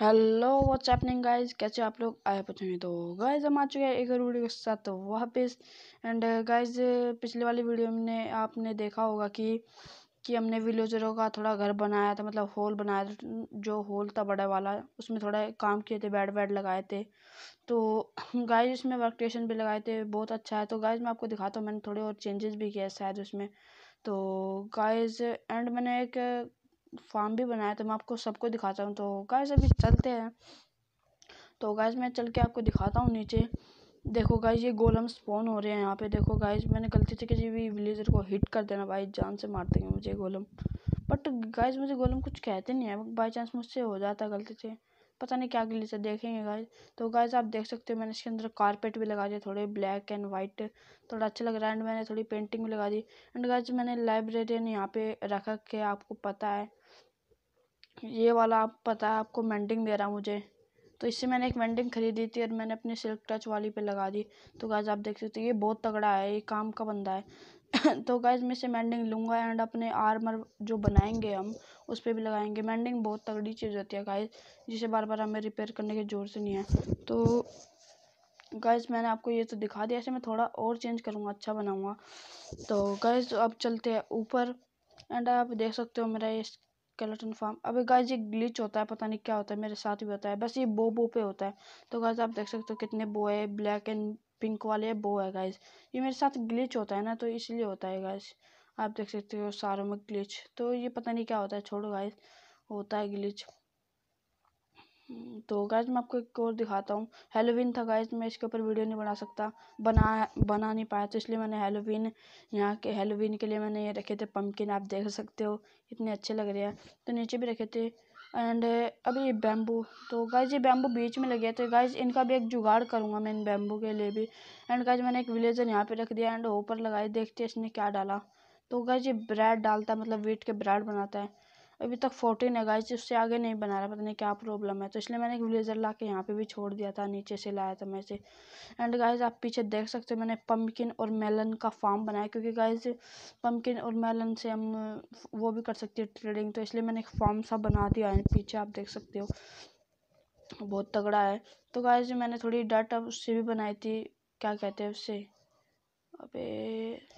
hello what's happening guys कैसे आप लोग आए नहीं तो गाइस हम आ चुके हैं एक और वीडियो के साथ तो वापस एंड गाइस पिछले वाली वीडियो में आपने देखा होगा कि कि हमने विलेजरों का थोड़ा घर बनाया था मतलब होल बनाया था जो होल था बड़ा वाला उसमें थोड़ा काम किए थे बेड वेड लगाए थे तो गाइज उसमें वर्क स्टेशन भी लगाए थे बहुत अच्छा है तो गाइज मैं आपको दिखाता हूँ मैंने थोड़े और चेंजेस भी किया शायद उसमें तो गाइज एंड मैंने एक फार्म भी बनाया तो मैं आपको सबको दिखाता हूँ तो गाइस अभी चलते हैं तो गाइस मैं चल के आपको दिखाता हूँ नीचे देखो गाइज ये गोलम स्पॉन हो रहे हैं यहाँ पे देखो गाइज मैंने गलती से किसी भी विलेजर को हिट कर देना भाई जान से मार देंगे मुझे गोलम बट गाइज मुझे गोलम कुछ कहते नहीं है बाई चांस मुझसे हो जाता गलती से पता नहीं क्या गिली से देखेंगे गाइज तो गाइज आप देख सकते हो मैंने इसके अंदर कारपेट भी लगा दिया थोड़े ब्लैक एंड वाइट थोड़ा अच्छा लग रहा है एंड मैंने थोड़ी पेंटिंग भी लगा दी एंड गाइज मैंने लाइब्रेरियन यहाँ पे रखा के आपको पता है ये वाला आप पता है आपको मेंडिंग दे रहा मुझे तो इससे मैंने एक वेंडिंग खरीदी थी और मैंने अपने सिल्क टच वाली पे लगा दी तो गाइज आप देख सकते हो ये बहुत तगड़ा है ये काम का बंदा है तो गाइज मैं इसे मैंडिंग लूँगा एंड अपने आर्मर जो बनाएंगे हम उस पर भी लगाएंगे मैंडिंग बहुत तगड़ी चीज़ होती है गाइज जिसे बार बार हमें रिपेयर करने की से नहीं है तो गाइज मैंने आपको ये तो दिखा दिया ऐसे मैं थोड़ा और चेंज करूँगा अच्छा बनाऊँगा तो गाइज अब चलते हैं ऊपर एंड आप देख सकते हो मेरा ये स्केलेटन फार्म अभी गाइज ये ग्लिच होता है पता नहीं क्या होता है मेरे साथ भी होता है बस ये बो बो पे होता है तो गाइज आप देख सकते हो कितने बो है ब्लैक एंड पिंक वाले बो है गाइज ये मेरे साथ ग्लिच होता है ना तो इसलिए होता है गाइज आप देख सकते हो सारों में ग्लिच तो ये पता नहीं क्या होता है छोड़ो गाइज होता है ग्लिच हम्म, तो गाइज मैं आपको एक और दिखाता हूँ हेलोविन था गाइज मैं इसके ऊपर वीडियो नहीं बना सकता बना बना नहीं पाया तो इसलिए मैंने हेलोविन यहाँ के हेलोविन के लिए मैंने ये रखे थे पम्पकिन आप देख सकते हो इतने अच्छे लग रहे हैं तो नीचे भी रखे थे एंड अभी ये बैम्बू तो गाइज ये बैम्बू बीच में लगे तो गाइज इनका भी एक जुगाड़ करूँगा मैं इन बैम्बू के लिए भी एंड गाइज मैंने एक विलेजर यहाँ पर रख दिया एंड ऊपर लगाए देखते इसने क्या डाला तो गाइज ये ब्रेड डालता है मतलब वीट के ब्रेड बनाता है अभी तक फोर्टीन है गाइस उससे आगे नहीं बना रहा पता नहीं क्या प्रॉब्लम है तो इसलिए मैंने एक ब्लेज़र ला के यहाँ पर भी छोड़ दिया था नीचे से लाया था मैं इसे एंड गाइज आप पीछे देख सकते हो मैंने पम्पकिन और मेलन का फार्म बनाया क्योंकि गाइज पम्पकिन और मेलन से हम वो भी कर सकते हैं ट्रेडिंग तो इसलिए मैंने एक फार्म सा बना दिया है पीछे आप देख सकते हो बहुत तगड़ा है तो गाइज मैंने थोड़ी डाटा उससे भी बनाई थी क्या कहते हैं उससे अबे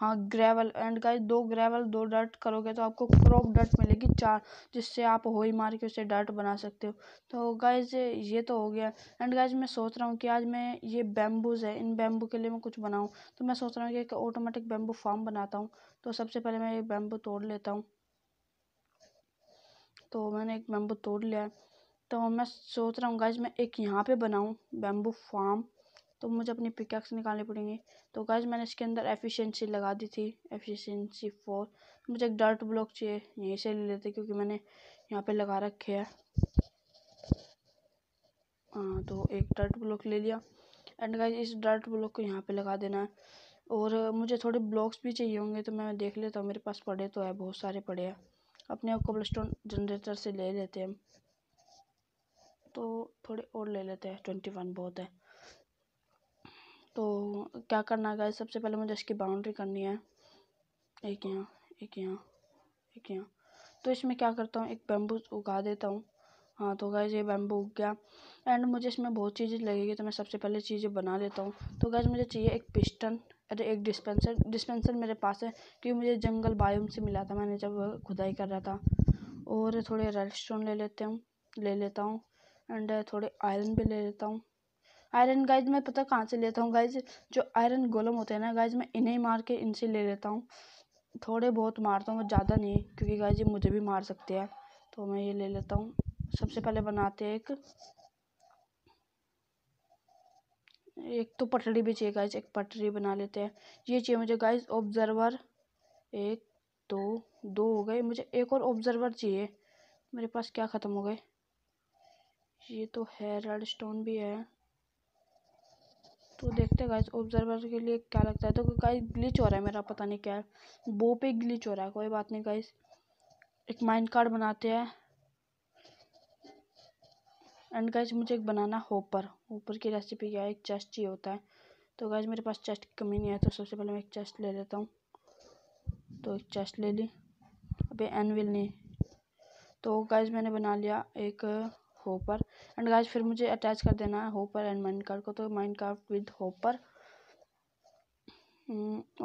हाँ ग्रेवल एंड गाइस दो ग्रेवल दो डर्ट करोगे तो आपको क्रॉप डर्ट मिलेगी चार जिससे आप होई मार के उसे डर्ट बना सकते हो तो गाइज ये तो हो गया एंड गाइस मैं सोच रहा हूँ कि आज मैं ये बैम्बूज़ है इन बैम्बू के लिए मैं कुछ बनाऊँ तो मैं सोच रहा हूँ कि एक ऑटोमेटिक बैम्बू फार्म बनाता हूँ तो सबसे पहले मैं ये बैम्बू तोड़ लेता हूँ तो मैंने एक बैम्बू तोड़ लिया है तो मैं सोच रहा हूँ गाइज मैं एक यहाँ पे बनाऊँ बैम्बू फार्म तो मुझे अपनी पिकैक्स निकालने पड़ेंगे तो गाइज मैंने इसके अंदर एफिशिएंसी लगा दी थी एफिशिएंसी फोर मुझे एक डर्ट ब्लॉक चाहिए यहीं से ले लेते क्योंकि मैंने यहाँ पे लगा रखे है हाँ तो एक डर्ट ब्लॉक ले लिया एंड गाइज इस डर्ट ब्लॉक को यहाँ पे लगा देना है और मुझे थोड़े ब्लॉक्स भी चाहिए होंगे तो मैं देख लेता हूँ मेरे पास पड़े तो है बहुत सारे पड़े हैं अपने आप कोबल स्टोन जनरेटर से ले लेते हैं हम तो थोड़े और ले लेते हैं ट्वेंटी वन बहुत है तो क्या करना है सबसे पहले मुझे इसकी बाउंड्री करनी है एक यहाँ एक यहाँ एक यहाँ तो इसमें क्या करता हूँ एक बैम्बू उगा देता हूँ हाँ तो गैज़ ये बैम्बू उग गया एंड मुझे इसमें बहुत चीज़ें लगेगी तो मैं सबसे पहले चीज़ें बना लेता हूँ तो गैज़ मुझे चाहिए एक पिस्टन अरे एक डिस्पेंसर डिस्पेंसर मेरे पास है क्योंकि मुझे जंगल बायोम से मिला था मैंने जब खुदाई कर रहा था और थोड़े रेड स्टोन ले लेते हूँ ले लेता हूँ एंड थोड़े आयरन भी ले लेता हूँ आयरन गाइज मैं पता कहाँ से लेता हूँ गाइज जो आयरन गोलम होते हैं ना गाइज मैं इन्हें मार के इनसे ले लेता हूँ थोड़े बहुत मारता हूँ ज़्यादा नहीं क्योंकि गाइज ये मुझे भी मार सकते हैं तो मैं ये ले लेता हूँ सबसे पहले बनाते हैं एक एक तो पटरी भी चाहिए गाइज एक पटरी बना लेते हैं ये चाहिए मुझे गाइज ऑब्जर्वर एक दो दो हो गए मुझे एक और ऑब्जर्वर चाहिए मेरे पास क्या ख़त्म हो गए ये तो है रेड स्टोन भी है तो देखते हैं गाइस ऑब्जर्वर के लिए क्या लगता है तो गाइस ग्लिच हो रहा है मेरा पता नहीं क्या है बो पे ग्लिच हो रहा है कोई बात नहीं गाइस एक माइंड कार्ड बनाते हैं एंड गाइस मुझे एक बनाना होपर ऊपर की रेसिपी क्या है एक चेस्ट ही होता है तो गाइज मेरे पास चेस्ट की कमी नहीं है तो सबसे पहले मैं एक चेस्ट ले लेता हूँ तो एक चेस्ट ले ली अभी एनविल नहीं तो गाइस मैंने बना लिया एक होपर एंड गाइज फिर मुझे अटैच कर देना है होपर एंड माइंड कार्ड को तो माइंड कार्ड विद होपर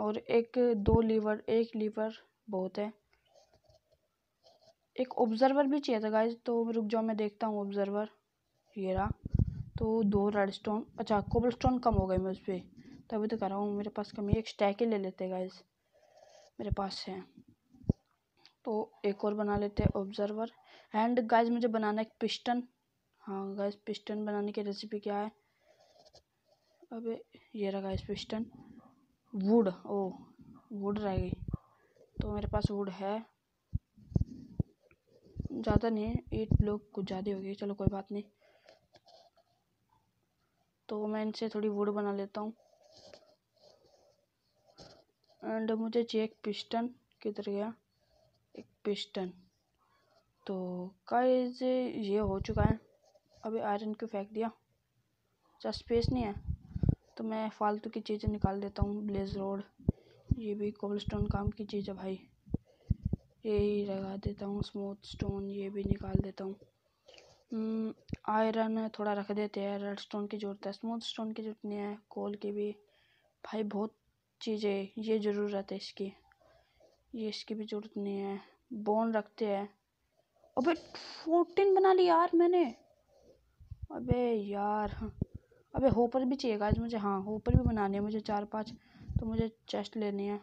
और एक दो लीवर एक लीवर बहुत है एक ऑब्जर्वर भी चाहिए था गाइज तो रुक जाओ मैं देखता हूँ ऑब्जर्वर ये रहा तो दो रेड स्टोन अच्छा कोबल स्टोन कम हो गए मैं उस पर तभी तो कर रहा हूँ मेरे पास कमी एक स्टैक ही ले लेते गाइज मेरे पास है तो एक और बना लेते हैं ऑब्जर्वर एंड गाइज मुझे बनाना है एक पिस्टन हाँ गैस पिस्टन बनाने की रेसिपी क्या है अबे ये रहा guys piston wood oh wood रहेगी तो मेरे पास वुड है ज़्यादा नहीं है एट लोग कुछ ज़्यादा हो गए चलो कोई बात नहीं तो मैं इनसे थोड़ी वुड बना लेता हूँ एंड मुझे चाहिए एक पिस्टन किधर गया एक पिस्टन तो का ये हो चुका है अभी आयरन क्यों फेंक दिया अच्छा स्पेस नहीं है तो मैं फालतू की चीज़ें निकाल देता हूँ ब्लेज रोड ये भी कोबल स्टोन काम की चीज़ है भाई यही लगा देता हूँ स्मूथ स्टोन ये भी निकाल देता हूँ आयरन हम्म, थोड़ा रख देते हैं रेड स्टोन की ज़रूरत है स्मूथ स्टोन की जरूरत नहीं है कोल की भी भाई बहुत चीज़ें ये ज़रूरत है इसकी ये इसकी भी ज़रूरत नहीं है बोन रखते हैं अबे फोर्टीन बना लिया यार मैंने अबे यार अबे होपर भी चाहिए आज मुझे हाँ होपर भी बनाने हैं मुझे चार पांच तो मुझे चेस्ट लेनी है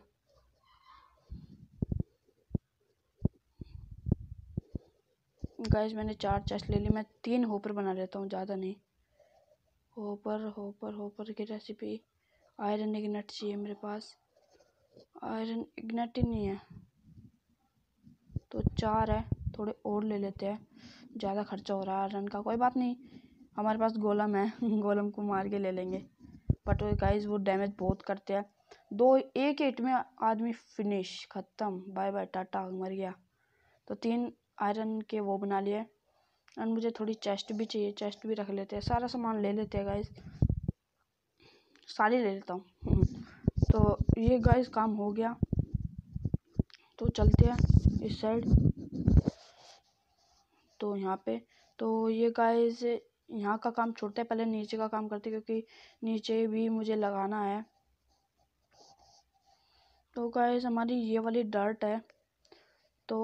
गैस मैंने चार चेस्ट ले ली मैं तीन होपर बना लेता हूँ ज़्यादा नहीं होपर होपर होपर की रेसिपी आयरन इग्नेट चाहिए मेरे पास आयरन इग्नेट ही नहीं है तो चार है थोड़े और ले लेते हैं ज़्यादा खर्चा हो रहा है आयरन का कोई बात नहीं हमारे पास गोलम है गोलम को मार के ले लेंगे बट गाइज वो डैमेज बहुत करते हैं दो एक हिट में आदमी फिनिश ख़त्म बाय बाय टाटा मर गया तो तीन आयरन के वो बना लिए एंड मुझे थोड़ी चेस्ट भी चाहिए चेस्ट भी रख लेते हैं सारा सामान ले लेते हैं गाइज सारी ले लेता हूँ तो ये गाइज काम हो गया तो चलते हैं इस साइड तो यहाँ पे तो ये गाइज यहाँ का काम छोड़ते पहले नीचे का काम करते क्योंकि नीचे भी मुझे लगाना है तो गाइस हमारी ये वाली डर्ट है तो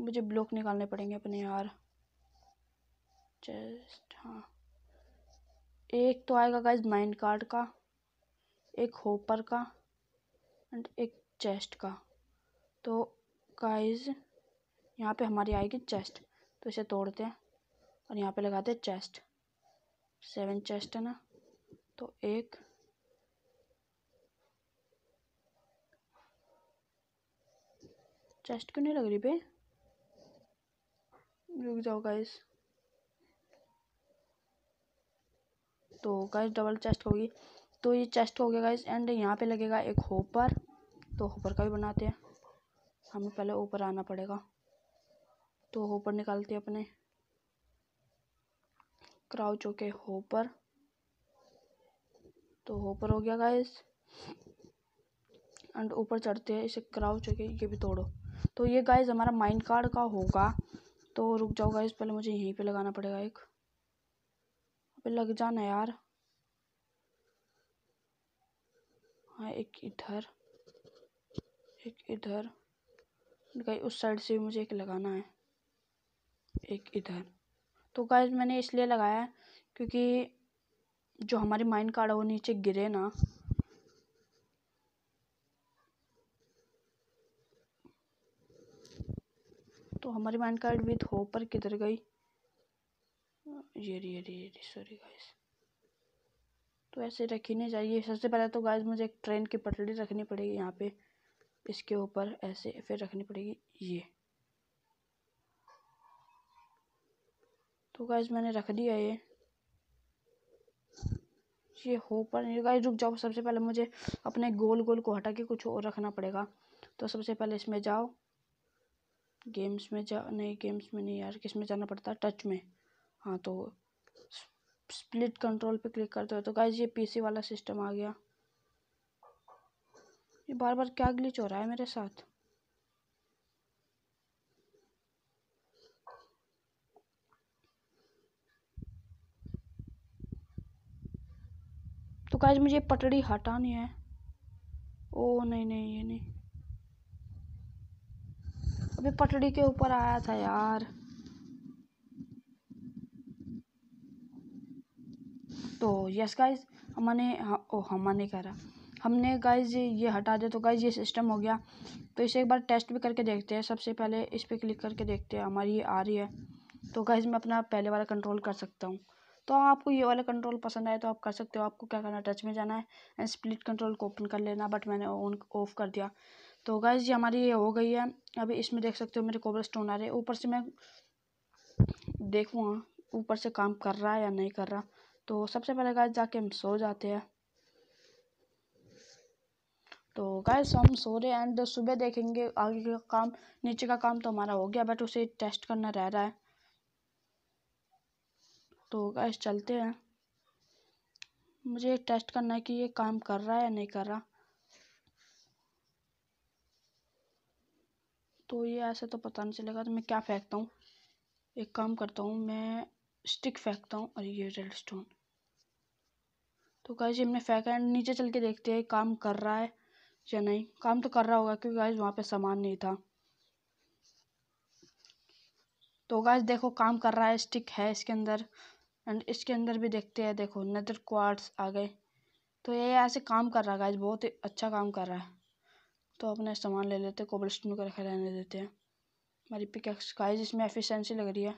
मुझे ब्लॉक निकालने पड़ेंगे अपने यार चेस्ट हाँ एक तो आएगा गाइस माइंड कार्ड का एक होपर का एंड एक चेस्ट का तो गाइस यहाँ पे हमारी आएगी चेस्ट तो इसे तोड़ते हैं और यहाँ पे लगाते हैं चेस्ट सेवन चेस्ट है ना तो एक चेस्ट क्यों नहीं लग रही पे रुक जाओ गाइस तो गाइस डबल चेस्ट होगी तो ये चेस्ट हो गया गाइस एंड यहाँ पे लगेगा एक होपर तो होपर का भी बनाते हैं हमें पहले ऊपर आना पड़ेगा तो होपर निकालते हैं अपने क्राउच होके होपर तो होपर हो गया गाइस एंड ऊपर चढ़ते हैं इसे क्राउच होके ये भी तोड़ो तो ये गाइस हमारा माइंड कार्ड का होगा तो रुक जाओ गाइस पहले मुझे यहीं पे लगाना पड़ेगा एक अबे लग जाना यार हाँ एक इधर एक इधर गाइस उस साइड से भी मुझे एक लगाना है एक इधर तो गाइज मैंने इसलिए लगाया क्योंकि जो हमारी माइंड कार्ड है वो नीचे गिरे ना तो हमारी माइंड कार्ड विथ हो पर किधर गई ये रे ये सॉरी गाइज तो ऐसे रखी नहीं चाहिए सबसे पहले तो गाइज मुझे एक ट्रेन की पटरी रखनी पड़ेगी यहाँ पे इसके ऊपर ऐसे फिर रखनी पड़ेगी ये तो गाइज मैंने रख दिया ये ये हो पर नहीं गाइज रुक जाओ सबसे पहले मुझे अपने गोल गोल को हटा के कुछ और रखना पड़ेगा तो सबसे पहले इसमें जाओ गेम्स में जा नहीं गेम्स में नहीं यार किस में जाना पड़ता है टच में हाँ तो स्प्लिट कंट्रोल पे क्लिक करते हो तो गाइज ये पीसी वाला सिस्टम आ गया ये बार बार क्या ग्लिच हो रहा है मेरे साथ गाइज मुझे पटड़ी हटानी है ओ नहीं नहीं ये नहीं अभी पटड़ी के ऊपर आया था यार तो यस गाइज हमने ओ हमने कह रहा हमने गाइज ये हटा दिया तो गाइज ये सिस्टम हो गया तो इसे एक बार टेस्ट भी करके देखते हैं सबसे पहले इस पर क्लिक करके देखते हैं हमारी ये आ रही है तो गाइज मैं अपना पहले वाला कंट्रोल कर सकता हूँ तो आपको ये वाला कंट्रोल पसंद आए तो आप कर सकते हो आपको क्या करना है टच में जाना है एंड स्प्लिट कंट्रोल को ओपन कर लेना बट मैंने ऑन ऑफ कर दिया तो गाइज ये हमारी ये हो गई है अभी इसमें देख सकते हो मेरे कोबल स्टोन आ रहे हैं ऊपर से मैं देखूँगा हाँ, ऊपर से काम कर रहा है या नहीं कर रहा तो सबसे पहले गाय जाके हम सो जाते हैं तो गाय हम सो रहे हैं एंड सुबह देखेंगे आगे का काम नीचे का काम तो हमारा हो गया बट उसे टेस्ट करना रह रहा है तो गैस चलते हैं मुझे टेस्ट करना है कि ये काम कर रहा है या नहीं कर रहा तो ये ऐसे तो पता नहीं चलेगा तो मैं क्या फेंकता हूँ एक काम करता हूँ मैं स्टिक फेंकता हूँ और ये रेड स्टोन तो गाइज ये हमने फेंका है नीचे चल के देखते हैं काम कर रहा है या नहीं काम तो कर रहा होगा क्योंकि गाइज वहाँ पे सामान नहीं था तो गाइज देखो काम कर रहा है स्टिक है इसके अंदर एंड इसके अंदर भी देखते हैं देखो नदर क्वार्ट्स आ गए तो ये ऐसे काम कर रहा है गाइज बहुत ही अच्छा काम कर रहा है तो अपना सामान ले लेते हैं कोबल स्टोन करके रहने देते हैं हमारी पिकेक्स गाइज इसमें एफिशिएंसी लग रही है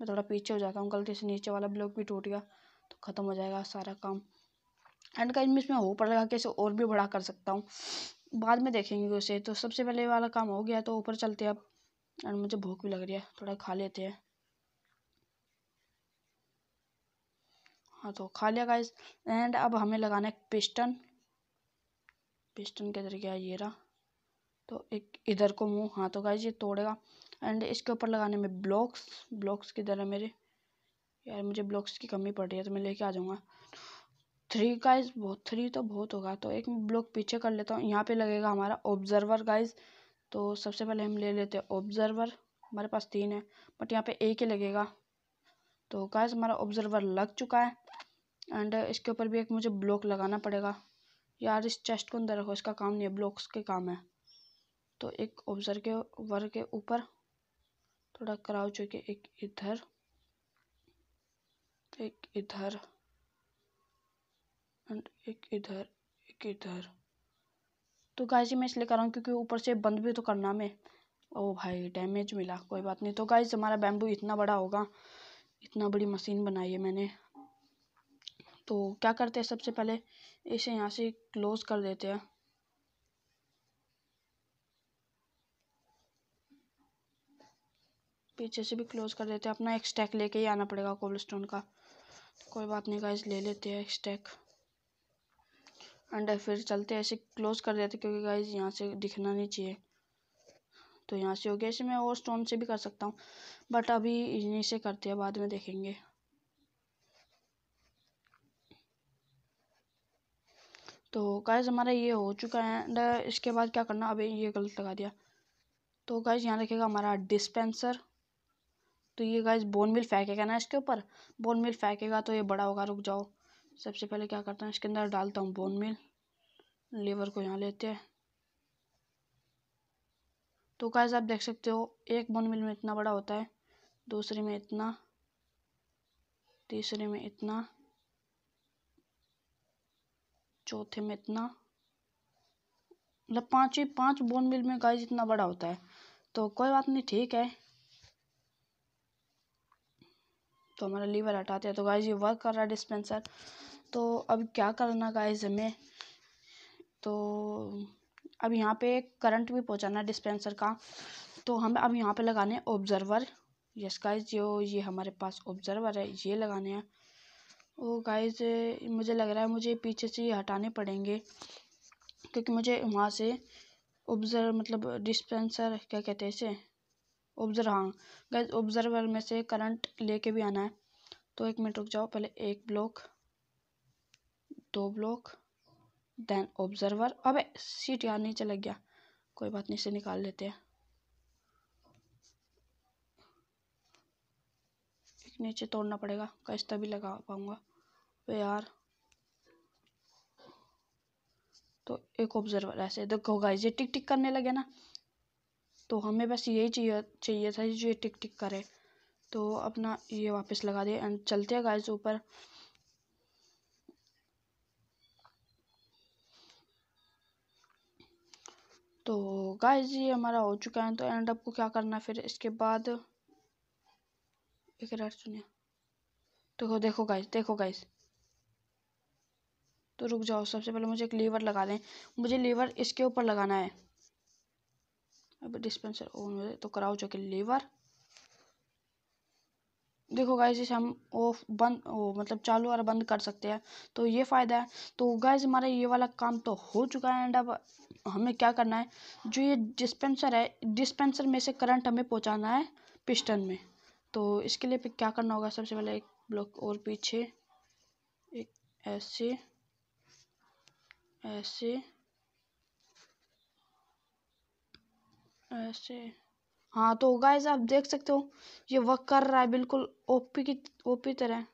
मैं थोड़ा पीछे हो जाता हूँ गलती से नीचे वाला ब्लॉक भी टूट गया तो ख़त्म हो जाएगा सारा काम एंड गाइज मैं इसमें हो पड़ेगा कैसे और भी बड़ा कर सकता हूँ बाद में देखेंगे उसे तो सबसे पहले वाला काम हो गया तो ऊपर चलते हैं अब एंड मुझे भूख भी लग रही है थोड़ा खा लेते हैं हाँ तो खा लिया गाइस एंड अब हमें लगाना है पिस्टन पिस्टन के तरीके ये रहा तो एक इधर को मुँह हाँ तो गाइस ये तोड़ेगा एंड इसके ऊपर लगाने में ब्लॉक्स ब्लॉक्स किधर है मेरे यार मुझे ब्लॉक्स की कमी पड़ रही है तो मैं लेके आ जाऊँगा थ्री गाइस बहुत थ्री तो बहुत होगा तो एक ब्लॉक पीछे कर लेता हूँ यहाँ पे लगेगा हमारा ऑब्जर्वर गाइज तो सबसे पहले हम ले लेते हैं ऑब्जर्वर हमारे पास तीन है बट यहाँ पर एक ही लगेगा तो गाइज हमारा ऑब्जर्वर लग चुका है एंड uh, इसके ऊपर भी एक मुझे ब्लॉक लगाना पड़ेगा यार इस चेस्ट को अंदर रखो इसका काम नहीं है ब्लॉक्स के काम है तो एक ऑब्जर के वर के ऊपर थोड़ा क्राउच चुके एक इधर एक इधर एंड एक इधर एक इधर तो जी मैं इसलिए कर रहा हूँ क्योंकि ऊपर से बंद भी तो करना में ओ भाई डैमेज मिला कोई बात नहीं तो गाय हमारा बैम्बू इतना बड़ा होगा इतना बड़ी मशीन बनाई है मैंने तो क्या करते हैं सबसे पहले इसे यहाँ से क्लोज़ कर देते हैं पीछे से भी क्लोज़ कर देते हैं अपना एक स्टैक लेके ही आना पड़ेगा कोल्ड स्टोन का तो कोई बात नहीं गाइस ले लेते हैं स्टैक एंड फिर चलते ऐसे क्लोज़ कर देते क्योंकि गाइस यहाँ से दिखना नहीं चाहिए तो यहाँ से हो गया इसे मैं और स्टोन से भी कर सकता हूँ बट अभी इन्हीं से करते हैं बाद में देखेंगे तो गाइज हमारा ये हो चुका है एंड uh, इसके बाद क्या करना अभी ये गलत लगा दिया तो गाइज यहाँ रखेगा हमारा डिस्पेंसर तो ये गाइज बोन मिल फेंकेगा ना इसके ऊपर बोन मिल फेंकेगा तो ये बड़ा होगा रुक जाओ सबसे पहले क्या करता हूँ इसके अंदर डालता हूँ बोन मिल लेवर को यहाँ लेते हैं तो गाइज आप देख सकते हो एक बोन मिल में इतना बड़ा होता है दूसरे में इतना तीसरे में इतना चौथे में इतना मतलब पाँच ही पाँच बोन मिल में गाइस इतना बड़ा होता है तो कोई बात नहीं ठीक है तो हमारा लीवर हटाते हैं तो गाइस ये वर्क कर रहा है डिस्पेंसर तो अब क्या करना गाइस हमें तो अब यहाँ पे करंट भी पहुँचाना है डिस्पेंसर का तो हम अब यहाँ पे लगाने ऑब्जर्वर यस गाइस जो ये हमारे पास ऑब्जर्वर है ये लगाने हैं ओ गाइस मुझे लग रहा है मुझे पीछे से ये हटाने पड़ेंगे क्योंकि मुझे वहाँ से ऑब्जर्व मतलब डिस्पेंसर क्या कहते हैं इसे ऑब्जर्व हाँ गैस ऑब्जर्वर में से करंट लेके भी आना है तो एक मिनट रुक जाओ पहले एक ब्लॉक दो ब्लॉक देन ऑब्जर्वर अबे सीट यार नीचे लग गया कोई बात नहीं इसे निकाल लेते हैं नीचे तोड़ना पड़ेगा कैसे तभी लगा पाऊंगा तो यार तो एक ऑब्जर्वर ऐसे देखो गाइस ये टिक टिक करने लगे ना तो हमें बस यही चाहिए चाहिए था जो ये टिक टिक करे तो अपना ये वापस लगा दे एंड चलते हैं गाइस ऊपर तो गाइस ये हमारा हो चुका है तो एंड आपको क्या करना है फिर इसके बाद एक सुनिए देखो देखो गाइस देखो गाइस तो रुक जाओ सबसे पहले मुझे एक लीवर लगा दें मुझे लीवर इसके ऊपर लगाना है अब डिस्पेंसर ओन हो तो कराओ जो कि लीवर देखो गाइज इसे हम ऑफ बंद ओ मतलब चालू और बंद कर सकते हैं तो ये फ़ायदा है तो गाइज हमारा ये वाला काम तो हो चुका है एंड अब हमें क्या करना है जो ये डिस्पेंसर है डिस्पेंसर में से करंट हमें पहुंचाना है पिस्टन में तो इसके लिए क्या करना होगा सबसे पहले एक ब्लॉक और पीछे एक ऐसे ऐसे ऐसे हाँ तो गाइज आप देख सकते हो ये वर्क कर रहा है बिल्कुल ओपी की ओपी तरह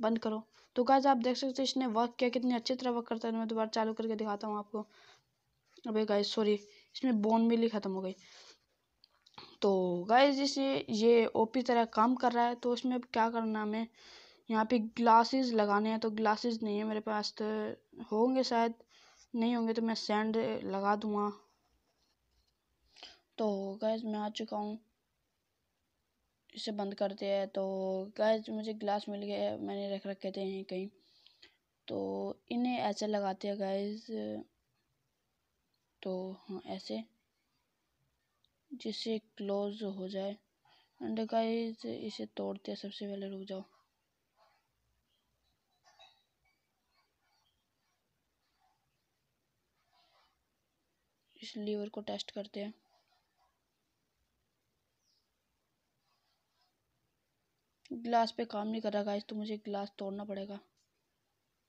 बंद करो तो गाइज आप देख सकते हो इसने वर्क किया कितनी अच्छी तरह वर्क करता है मैं दोबारा चालू करके दिखाता हूँ आपको अबे गाइज सॉरी इसमें बोन मिली ख़त्म हो गई तो गाय जैसे ये ओपी तरह काम कर रहा है तो उसमें क्या करना हमें यहाँ पे ग्लासेस लगाने हैं तो ग्लासेस नहीं है मेरे पास तो होंगे शायद नहीं होंगे तो मैं सैंड लगा दूँगा तो गैस मैं आ चुका हूँ इसे बंद करते हैं तो गैस मुझे ग्लास मिल गया मैंने रख रखे थे यहीं कहीं तो इन्हें ऐसे लगाते हैं गैस तो हाँ ऐसे जिससे क्लोज हो जाए एंड गाइस इसे तोड़ते हैं सबसे पहले रुक जाओ इस लीवर को टेस्ट करते हैं ग्लास पे काम नहीं कर रहा गाइस तो मुझे ग्लास तोड़ना पड़ेगा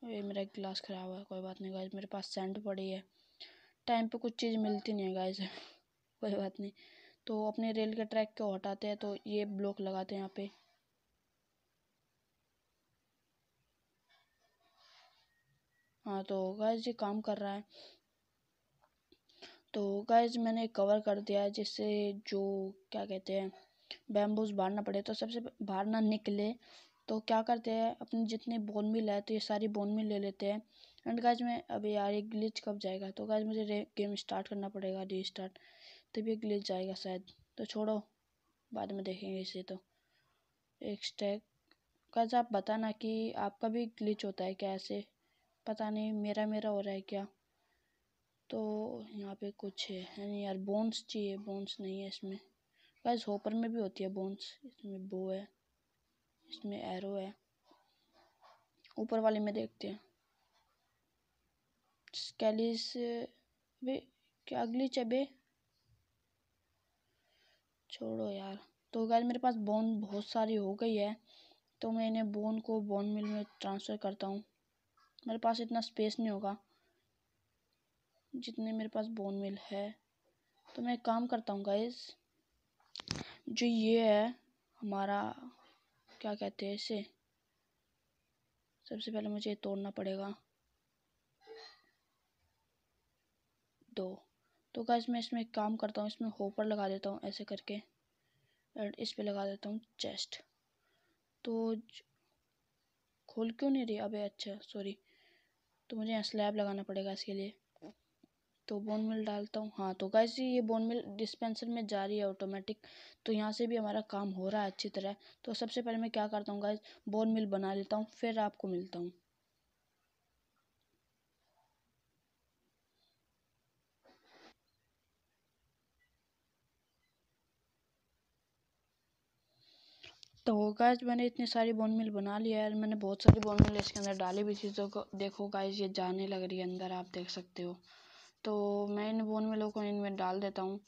ये मेरा ग्लास ख़राब है कोई बात नहीं गाइस मेरे पास सेंट पड़ी है टाइम पे कुछ चीज़ मिलती नहीं है गाइस कोई बात नहीं तो अपने रेल के ट्रैक को हटाते हैं तो ये ब्लॉक लगाते हैं यहाँ पे हाँ तो गैज ये काम कर रहा है तो गैज मैंने कवर कर दिया है जिससे जो क्या कहते हैं बैम्बूज भरना पड़े तो सबसे बाहर ना निकले तो क्या करते हैं अपनी जितनी बोन मिल है तो ये सारी बोन मिल ले लेते हैं एंड गाइज में अभी यार ये ग्लिच कब जाएगा तो गैज मुझे गेम स्टार्ट करना पड़ेगा री तभी ग्लिच जाएगा शायद तो छोड़ो बाद में देखेंगे इसे तो एक स्टैक का आप बताना कि आपका भी ग्लिच होता है क्या ऐसे पता नहीं मेरा मेरा हो रहा है क्या तो यहाँ पे कुछ है नहीं यार बोन्स चाहिए बोन्स नहीं है इसमें बस होपर में भी होती है बोन्स इसमें बो है इसमें एरो है ऊपर वाले में देखते हैं स्केलिस भी क्या अगली चबे छोड़ो यार तो गैर मेरे पास बोन बहुत सारी हो गई है तो मैं इन्हें बोन को बोन मिल में ट्रांसफ़र करता हूँ मेरे पास इतना स्पेस नहीं होगा जितने मेरे पास बोन मिल है तो मैं एक काम करता हूँ गाइज जो ये है हमारा क्या कहते हैं इसे सबसे पहले मुझे तोड़ना पड़ेगा दो तो गाइज मैं इसमें एक काम करता हूँ इसमें होपर लगा देता हूँ ऐसे करके एंड इस पर लगा देता हूँ चेस्ट तो खोल क्यों नहीं रही अबे अच्छा सॉरी तो मुझे यहाँ स्लैब लगाना पड़ेगा इसके लिए तो बोन मिल डालता हूँ हाँ तो गाइस ये बोन मिल डिस्पेंसर में जा रही है ऑटोमेटिक तो यहाँ से भी हमारा काम हो रहा है अच्छी तरह तो सबसे पहले मैं क्या करता हूँ गाइस बोन मिल बना लेता हूँ फिर आपको मिलता हूँ तो गाइज मैंने इतनी सारी बोन मिल बना लिया है मैंने बहुत सारी बोन मिल इसके अंदर डाली भी थी तो देखो गाइज ये जाने लग रही है अंदर आप देख सकते हो तो मैं इन बोन मिलों को इनमें डाल देता हूँ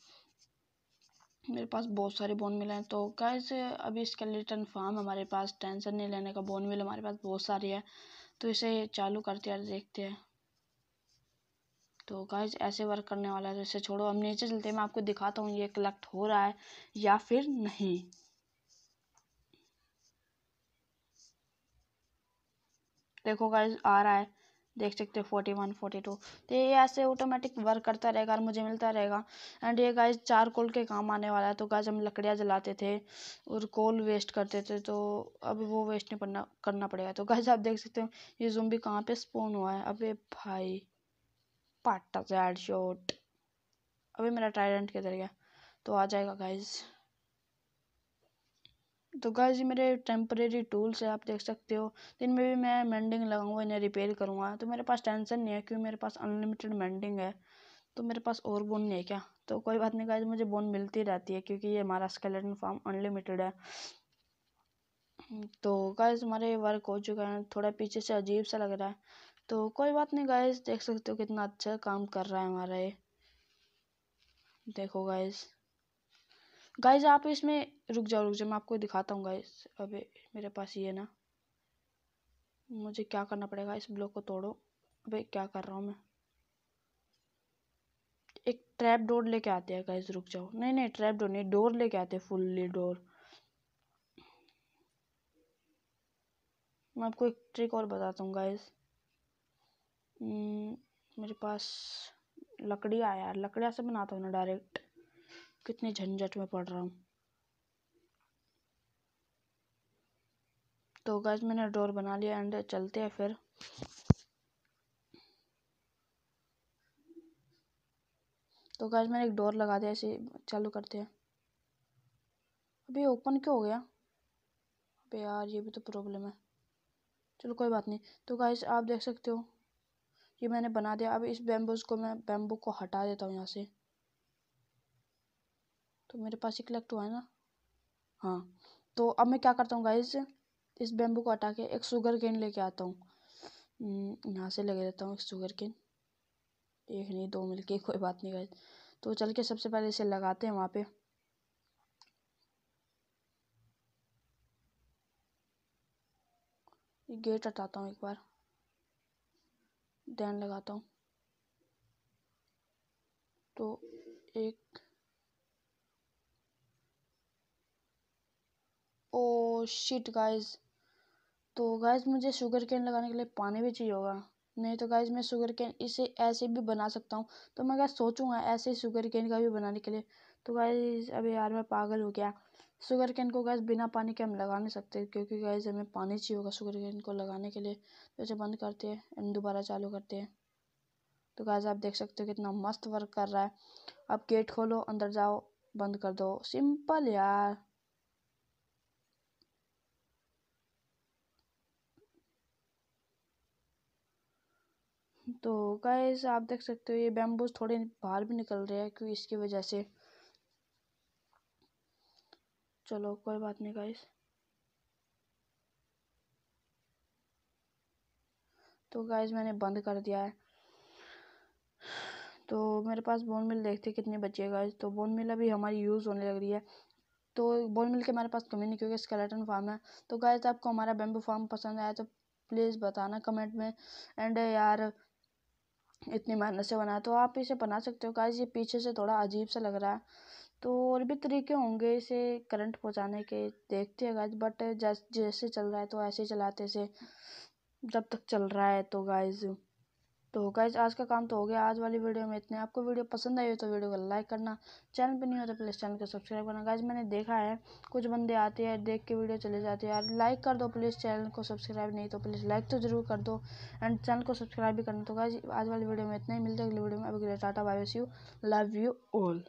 मेरे पास बहुत सारे बोन मिल हैं तो गाइज अभी स्केलेटन फार्म हमारे पास टेंशन नहीं लेने का बोन मिल हमारे पास बहुत सारी है तो इसे चालू करते हैं देखते हैं तो गाइज ऐसे वर्क करने वाला है तो इसे छोड़ो हम नीचे चलते हैं मैं आपको दिखाता हूँ ये कलेक्ट हो रहा है या फिर नहीं देखो गाइज आ रहा है देख सकते हो फोर्टी वन फोर्टी टू तो ये ऐसे ऑटोमेटिक वर्क करता रहेगा और मुझे मिलता रहेगा एंड ये गाइज चार कोल के काम आने वाला है तो गाइज हम लकड़ियाँ जलाते थे और कोल वेस्ट करते थे तो अब वो वेस्ट नहीं पड़ना करना पड़ेगा तो गाइज आप देख सकते हो ये जूम भी कहाँ पर स्पोन हुआ है अबे भाई पाटा जैड शोट अभी मेरा ट्राइडेंट किधर गया तो आ जाएगा गाइज तो गाइज ये मेरे टेम्परेरी टूल्स है आप देख सकते हो इनमें भी मैं मेंडिंग लगाऊंगा इन्हें रिपेयर करूँगा तो मेरे पास टेंशन नहीं है क्योंकि मेरे पास अनलिमिटेड मेंडिंग है तो मेरे पास और बोन नहीं है क्या तो कोई बात नहीं गाइज मुझे बोन मिलती रहती है क्योंकि ये हमारा स्केलेटन फार्म अनलिमिटेड है तो गाइज हमारे वर्क हो चुका है थोड़ा पीछे से अजीब सा लग रहा है तो कोई बात नहीं गाइज देख सकते हो कितना अच्छा काम कर रहा है हमारा ये देखो गाइज़ गाइज आप इसमें रुक जाओ रुक जाओ मैं आपको दिखाता हूँ गाइज अबे मेरे पास ये ना मुझे क्या करना पड़ेगा इस ब्लॉक को तोड़ो अबे क्या कर रहा हूँ मैं एक ट्रैप डोर लेके आते हैं गाइज रुक जाओ नहीं नहीं ट्रैप डोर नहीं डोर लेके आते हैं फुल्ली डोर मैं आपको एक ट्रिक और बताता हूँ गाइज हम्म, मेरे पास लकड़ियाँ यार लकड़िया से बनाता हूँ ना डायरेक्ट कितने झंझट में पड़ रहा हूँ तो गैस मैंने डोर बना लिया एंड चलते हैं फिर तो गैस मैंने एक डोर लगा दिया ऐसे चालू करते हैं अभी ओपन क्यों हो गया अबे यार ये भी तो प्रॉब्लम है चलो कोई बात नहीं तो गाइस आप देख सकते हो ये मैंने बना दिया अब इस बैम्बूज़ को मैं बैम्बू को हटा देता हूँ यहाँ से तो मेरे पास एक हुआ है ना हाँ तो अब मैं क्या करता हूँ गाइज इस बेम्बू को हटा के एक शुगर केन लेके आता हूँ हम्म, यहाँ से लगे रहता हूँ एक शुगर केन एक नहीं दो मिल के कोई बात नहीं गाइज तो चल के सबसे पहले इसे लगाते हैं वहाँ पे गेट हटाता हूँ एक बार दैन लगाता हूँ तो एक ओ शिट गाइस तो गाइस मुझे शुगर कैन लगाने के लिए पानी भी चाहिए होगा नहीं तो गाइज मैं शुगर कैन इसे ऐसे भी बना सकता हूँ तो मैं गाइज सोचूंगा ऐसे शुगर कैन का भी बनाने के लिए तो गाइज अभी यार मैं पागल हो गया शुगर कैन को गैस बिना पानी के हम लगा नहीं सकते क्योंकि गैस हमें पानी चाहिए होगा शुगर कैन को लगाने के लिए तो इसे बंद करते हैं हम दोबारा चालू करते हैं तो गैस आप देख सकते हो कितना मस्त वर्क कर रहा है अब गेट खोलो अंदर जाओ बंद कर दो सिंपल यार तो गाइस आप देख सकते हो ये बैम्बूज थोड़े बाहर भी निकल रहे हैं क्योंकि इसकी वजह से चलो कोई बात नहीं गाइस तो गाइस मैंने बंद कर दिया है तो मेरे पास बोन मिल देखते कितने बचे है गाइस तो बोन मिल अभी हमारी यूज़ होने लग रही है तो बोन मिल के हमारे पास कमी नहीं क्योंकि स्केलेटन फार्म है तो गाइस आपको हमारा बेम्बू फार्म पसंद आया तो प्लीज़ बताना कमेंट में एंड यार इतनी मेहनत से बनाया तो आप इसे बना सकते हो गाइस ये पीछे से थोड़ा अजीब सा लग रहा है तो और भी तरीके होंगे इसे करंट पहुंचाने के देखते हैं गाइज बट जैसे चल रहा है तो ऐसे ही चलाते इसे जब तक चल रहा है तो गाइज़ तो गाइज आज का काम तो हो गया आज वाली वीडियो में इतने आपको वीडियो पसंद आई हो तो वीडियो को लाइक करना चैनल पर नहीं हो तो प्लीज़ चैनल को सब्सक्राइब करना गाइज मैंने देखा है कुछ बंदे आते हैं देख के वीडियो चले जाते हैं यार लाइक कर दो प्लीज़ चैनल को सब्सक्राइब नहीं तो प्लीज़ लाइक तो जरूर कर दो एंड चैनल को सब्सक्राइब भी करना तो गाइज आज वाली वीडियो में इतना ही मिलते हैं अगली वीडियो में अब tata bye you love you all